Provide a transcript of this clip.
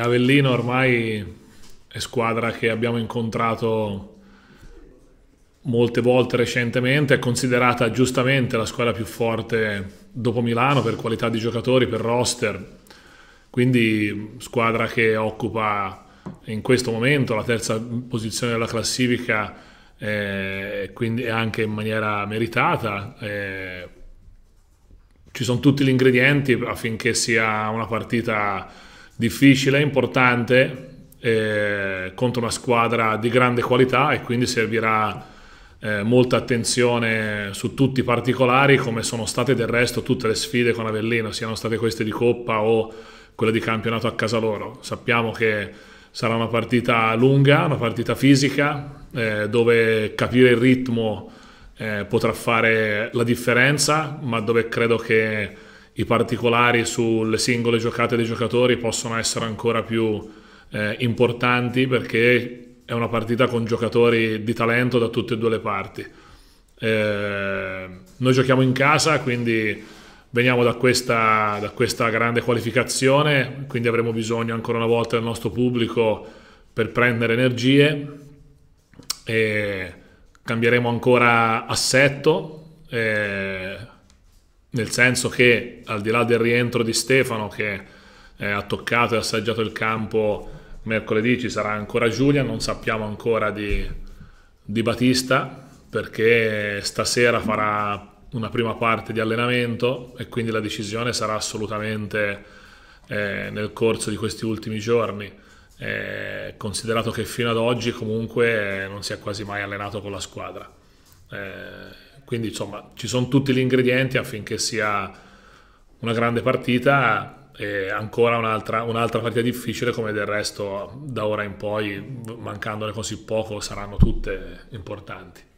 Avellino ormai è squadra che abbiamo incontrato molte volte recentemente, è considerata giustamente la squadra più forte dopo Milano per qualità di giocatori, per roster, quindi squadra che occupa in questo momento la terza posizione della classifica eh, quindi anche in maniera meritata. Eh, ci sono tutti gli ingredienti affinché sia una partita difficile, importante eh, contro una squadra di grande qualità e quindi servirà eh, molta attenzione su tutti i particolari come sono state del resto tutte le sfide con Avellino, siano state queste di Coppa o quelle di campionato a casa loro. Sappiamo che sarà una partita lunga, una partita fisica eh, dove capire il ritmo eh, potrà fare la differenza ma dove credo che i particolari sulle singole giocate dei giocatori possono essere ancora più eh, importanti perché è una partita con giocatori di talento da tutte e due le parti. Eh, noi giochiamo in casa, quindi veniamo da questa, da questa grande qualificazione, quindi avremo bisogno ancora una volta del nostro pubblico per prendere energie e cambieremo ancora assetto. Eh, nel senso che al di là del rientro di Stefano che eh, ha toccato e assaggiato il campo mercoledì ci sarà ancora Giulia, non sappiamo ancora di, di Batista perché stasera farà una prima parte di allenamento e quindi la decisione sarà assolutamente eh, nel corso di questi ultimi giorni. Eh, considerato che fino ad oggi comunque eh, non si è quasi mai allenato con la squadra. Eh, quindi insomma ci sono tutti gli ingredienti affinché sia una grande partita e ancora un'altra, un'altra partita difficile come del resto da ora in poi, mancandone così poco, saranno tutte importanti.